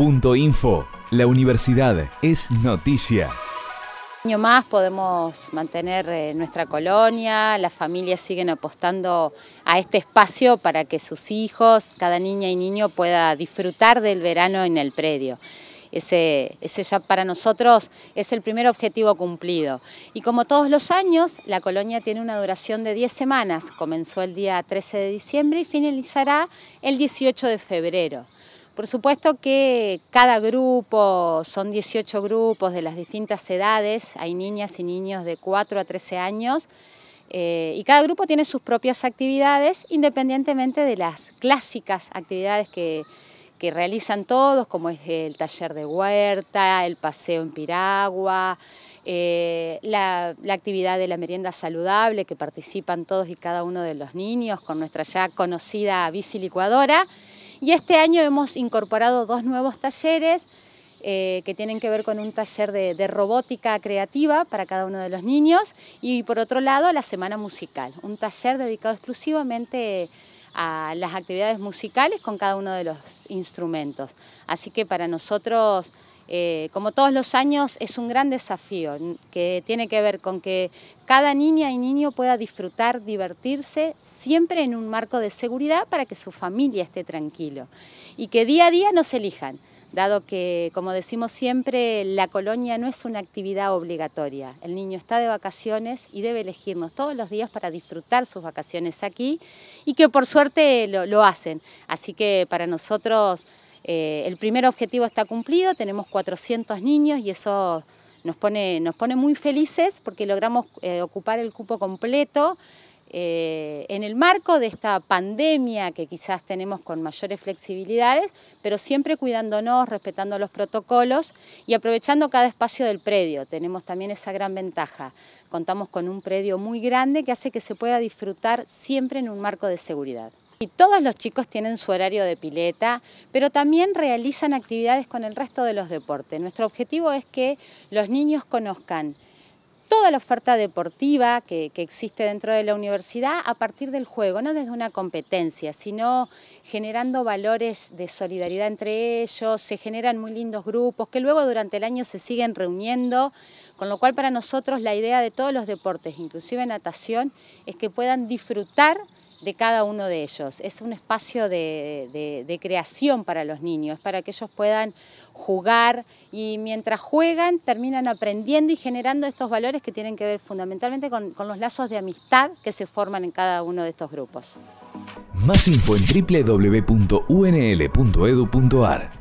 Info, La universidad es noticia. Un año más podemos mantener eh, nuestra colonia, las familias siguen apostando a este espacio para que sus hijos, cada niña y niño pueda disfrutar del verano en el predio. ese, ya para nosotros es el primer objetivo cumplido. Y como todos los años, la colonia tiene una duración de 10 semanas. Comenzó el día 13 de diciembre y finalizará el 18 de febrero. Por supuesto que cada grupo, son 18 grupos de las distintas edades, hay niñas y niños de 4 a 13 años, eh, y cada grupo tiene sus propias actividades, independientemente de las clásicas actividades que, realizan todos, como es el taller de huerta, el paseo en piragua, eh, la, actividad de la merienda saludable que participan todos y cada uno de los niños con nuestra ya conocida bicilicuadora. licuadora. Y este año hemos incorporado dos nuevos talleres eh, que tienen que ver con un taller de, robótica creativa para cada uno de los niños y por otro lado la semana musical, un taller dedicado exclusivamente a las actividades musicales con cada uno de los instrumentos. Así que para nosotros eh, como todos los años, es un gran desafío que tiene que ver con que cada niña y niño pueda disfrutar, divertirse, siempre en un marco de seguridad para que su familia esté tranquilo y que día a día nos elijan dado que, como decimos siempre, la colonia no es una actividad obligatoria. El niño está de vacaciones y debe elegirnos todos los días para disfrutar sus vacaciones aquí y que por suerte lo hacen. Así que para nosotros eh, el primer objetivo está cumplido, tenemos 400 niños y eso nos pone, muy felices porque logramos eh, ocupar el cupo completo. Eh, en el marco de esta pandemia que quizás tenemos con mayores flexibilidades, pero siempre cuidándonos, respetando los protocolos y aprovechando cada espacio del predio. Tenemos también esa gran ventaja. Contamos con un predio muy grande que hace que se pueda disfrutar siempre en un marco de seguridad. Y todos los chicos tienen su horario de pileta, pero también realizan actividades con el resto de los deportes. Nuestro objetivo es que los niños conozcan toda la oferta deportiva que, existe dentro de la universidad a partir del juego, no desde una competencia, sino generando valores de solidaridad entre ellos, se generan muy lindos grupos que luego durante el año se siguen reuniendo, con lo cual para nosotros la idea de todos los deportes, inclusive natación, es que puedan disfrutar de cada uno de ellos. Es un espacio de, creación para los niños, para que ellos puedan jugar y mientras juegan terminan aprendiendo y generando estos valores que tienen que ver fundamentalmente con, con los lazos de amistad que se forman en cada uno de estos grupos. Más info en www.unl.edu.ar